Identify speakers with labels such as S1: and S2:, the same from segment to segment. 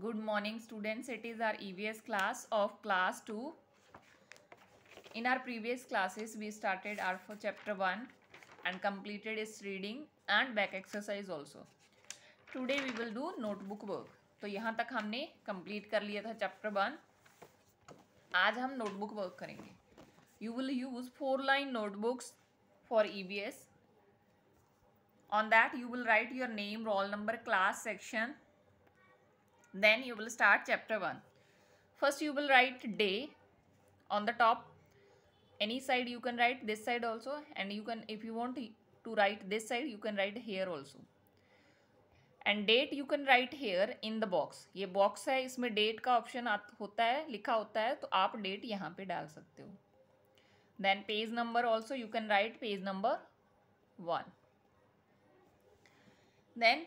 S1: Good morning students it is our EVS class of class two in our previous classes we started our for chapter one and completed is reading and back exercise also today we will do notebook work तो यहाँ तक हमने complete कर लिया था chapter one आज हम notebook work करेंगे you will use four line notebooks for E On that you will write your name, roll number, class, section, then you will start chapter 1 first you will write day on the top any side you can write this side also and you can if you want to write this side you can write here also and date you can write here in the box ये box है इसमें date का option होता है लिखा होता है तो आप डेट यहाँ पे डाल सकते हो then page number also you can write page number one then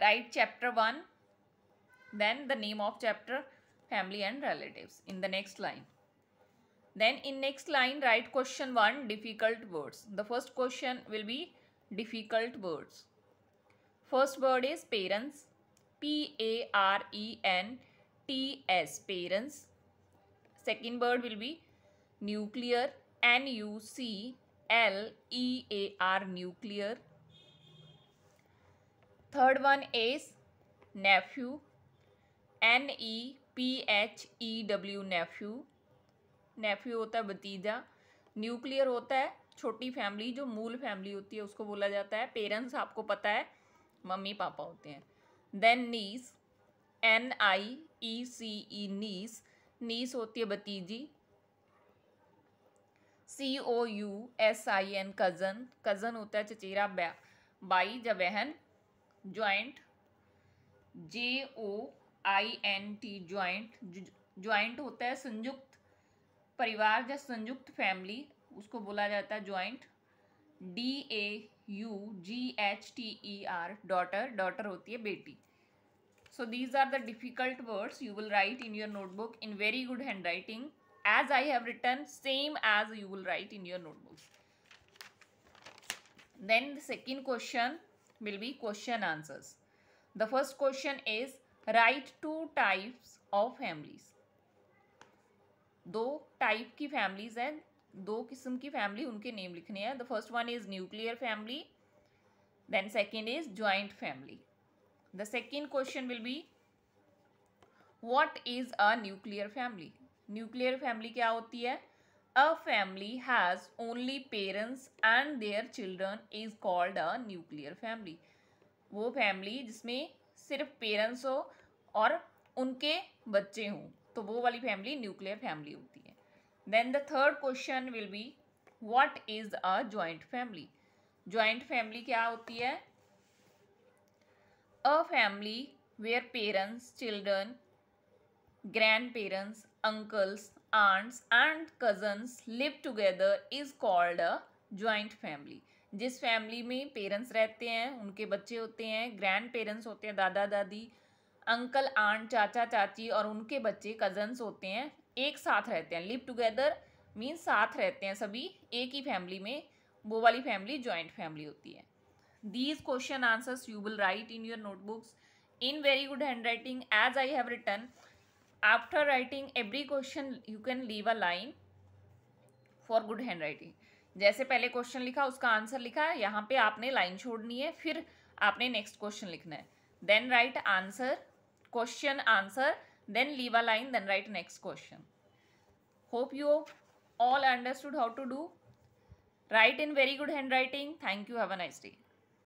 S1: write chapter one Then the name of chapter, family and relatives in the next line. Then in next line, write question 1, difficult words. The first question will be difficult words. First word is parents. P-A-R-E-N-T-S, parents. Second word will be nuclear, N-U-C-L-E-A-R, nuclear. Third one is nephew, N E P H E W nephew nephew होता है भतीजा nuclear होता है छोटी family जो मूल family होती है उसको बोला जाता है पेरेंट्स आपको पता है मम्मी पापा होते हैं देन नीस एन आई ई सी ई नीस नीस होती है भतीजी C O U S I N cousin cousin होता है चचेरा बाई या बहन joint J O I N T joint joint होता है संयुक्त परिवार या संयुक्त फैमिली उसको बोला जाता है joint D A U G H T E R daughter daughter होती है बेटी so these are the difficult words you will write in your notebook in very good handwriting as I have written same as you will write in your notebook then the second question will be question answers the first question is write two types of families दो type की families हैं दो किस्म की family उनके name लिखने हैं the first one is nuclear family then second is joint family the second question will be what is a nuclear family nuclear family क्या होती है a family has only parents and their children is called a nuclear family वो family जिसमें सिर्फ parents हो और उनके बच्चे हों तो वो वाली फैमिली न्यूक्लियर फैमिली होती है then the third question will be what is a joint family joint family क्या होती है a family where parents children grandparents uncles aunts and cousins live together is called a joint family जिस family में parents रहते हैं उनके बच्चे होते हैं ग्रैंड पेरेंट्स होते हैं दादा दादी अंकल आंट चाचा चाची और उनके बच्चे कजन्स होते हैं एक साथ रहते हैं लिव टुगेदर मीन्स साथ रहते हैं सभी एक ही फैमिली में वो वाली फैमिली ज्वाइंट फैमिली होती है these question answers you will write in your notebooks in very good handwriting as I have written after writing every question you can leave a line for good handwriting जैसे पहले question लिखा उसका answer लिखा यहाँ पे आपने line छोड़नी है फिर आपने नेक्स्ट क्वेश्चन लिखना है then write answer question answer then leave a line then write next question hope you all understood how to do write in very good handwriting thank you have a nice day